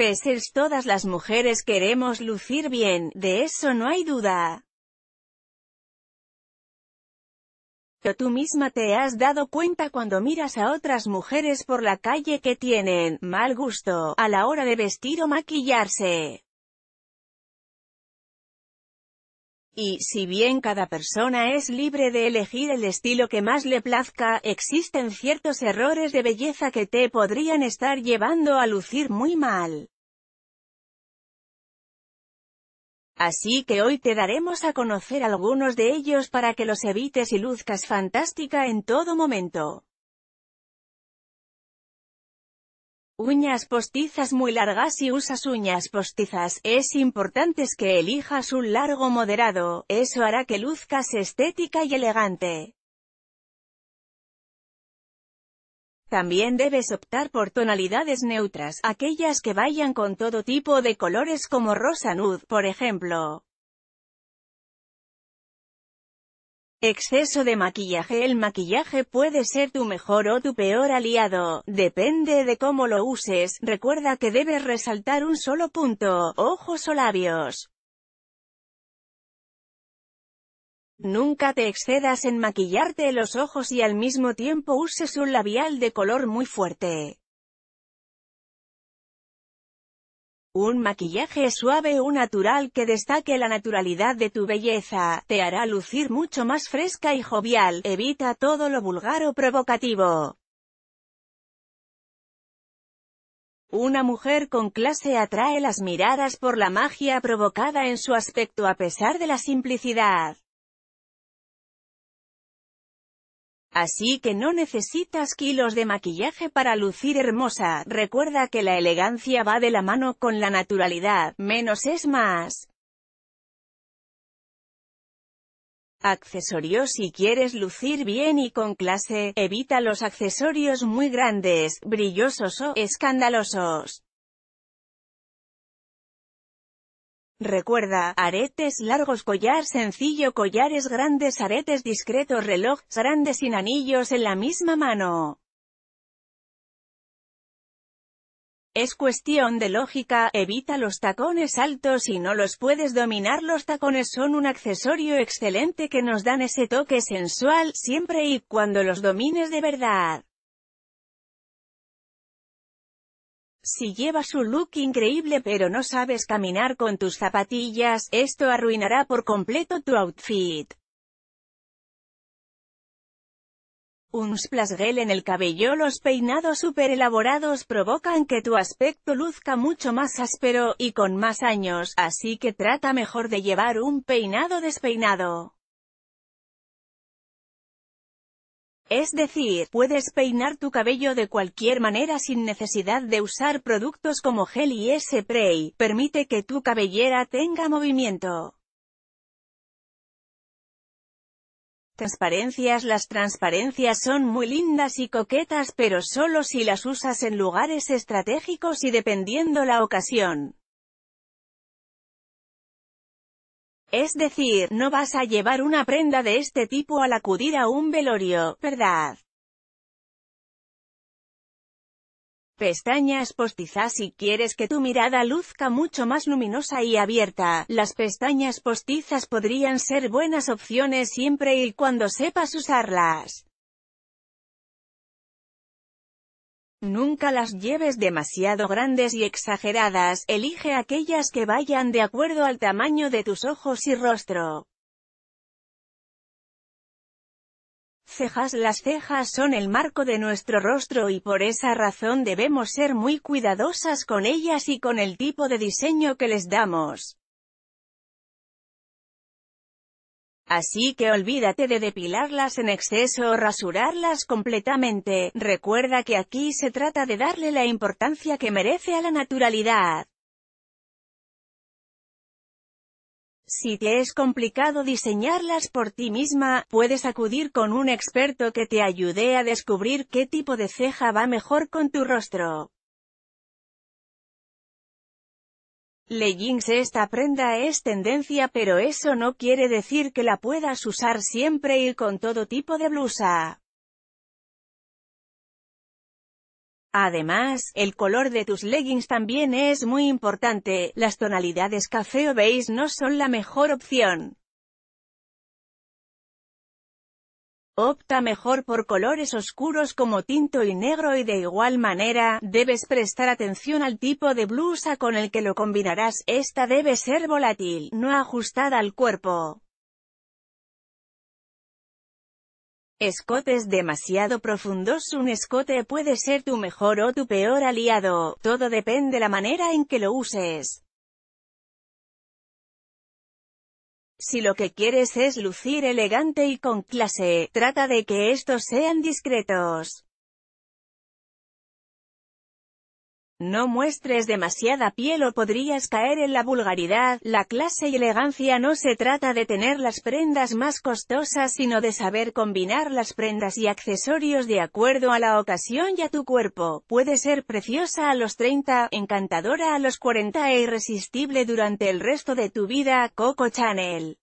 Pues todas las mujeres queremos lucir bien, de eso no hay duda. Pero tú misma te has dado cuenta cuando miras a otras mujeres por la calle que tienen mal gusto a la hora de vestir o maquillarse. Y, si bien cada persona es libre de elegir el estilo que más le plazca, existen ciertos errores de belleza que te podrían estar llevando a lucir muy mal. Así que hoy te daremos a conocer algunos de ellos para que los evites y luzcas fantástica en todo momento. Uñas postizas muy largas y usas uñas postizas, es importante que elijas un largo moderado, eso hará que luzcas estética y elegante. También debes optar por tonalidades neutras, aquellas que vayan con todo tipo de colores como rosa nude, por ejemplo. Exceso de maquillaje El maquillaje puede ser tu mejor o tu peor aliado, depende de cómo lo uses, recuerda que debes resaltar un solo punto, ojos o labios. Nunca te excedas en maquillarte los ojos y al mismo tiempo uses un labial de color muy fuerte. Un maquillaje suave o natural que destaque la naturalidad de tu belleza, te hará lucir mucho más fresca y jovial, evita todo lo vulgar o provocativo. Una mujer con clase atrae las miradas por la magia provocada en su aspecto a pesar de la simplicidad. Así que no necesitas kilos de maquillaje para lucir hermosa, recuerda que la elegancia va de la mano con la naturalidad, menos es más. Accesorios Si quieres lucir bien y con clase, evita los accesorios muy grandes, brillosos o escandalosos. Recuerda, aretes largos collar sencillo collares grandes aretes discretos reloj, grandes sin anillos en la misma mano. Es cuestión de lógica, evita los tacones altos y no los puedes dominar los tacones son un accesorio excelente que nos dan ese toque sensual, siempre y cuando los domines de verdad. Si llevas un look increíble pero no sabes caminar con tus zapatillas, esto arruinará por completo tu outfit. Un splash en el cabello Los peinados super elaborados provocan que tu aspecto luzca mucho más áspero, y con más años, así que trata mejor de llevar un peinado despeinado. Es decir, puedes peinar tu cabello de cualquier manera sin necesidad de usar productos como gel y spray, permite que tu cabellera tenga movimiento. Transparencias Las transparencias son muy lindas y coquetas pero solo si las usas en lugares estratégicos y dependiendo la ocasión. Es decir, no vas a llevar una prenda de este tipo al acudir a un velorio, ¿verdad? Pestañas postizas Si quieres que tu mirada luzca mucho más luminosa y abierta, las pestañas postizas podrían ser buenas opciones siempre y cuando sepas usarlas. Nunca las lleves demasiado grandes y exageradas, elige aquellas que vayan de acuerdo al tamaño de tus ojos y rostro. Cejas Las cejas son el marco de nuestro rostro y por esa razón debemos ser muy cuidadosas con ellas y con el tipo de diseño que les damos. Así que olvídate de depilarlas en exceso o rasurarlas completamente, recuerda que aquí se trata de darle la importancia que merece a la naturalidad. Si te es complicado diseñarlas por ti misma, puedes acudir con un experto que te ayude a descubrir qué tipo de ceja va mejor con tu rostro. Leggings Esta prenda es tendencia pero eso no quiere decir que la puedas usar siempre y con todo tipo de blusa. Además, el color de tus leggings también es muy importante, las tonalidades café o beige no son la mejor opción. Opta mejor por colores oscuros como tinto y negro y de igual manera, debes prestar atención al tipo de blusa con el que lo combinarás, esta debe ser volátil, no ajustada al cuerpo. Escotes demasiado profundos Un escote puede ser tu mejor o tu peor aliado, todo depende de la manera en que lo uses. Si lo que quieres es lucir elegante y con clase, trata de que estos sean discretos. No muestres demasiada piel o podrías caer en la vulgaridad, la clase y elegancia no se trata de tener las prendas más costosas sino de saber combinar las prendas y accesorios de acuerdo a la ocasión y a tu cuerpo. Puede ser preciosa a los 30, encantadora a los 40 e irresistible durante el resto de tu vida, Coco Chanel.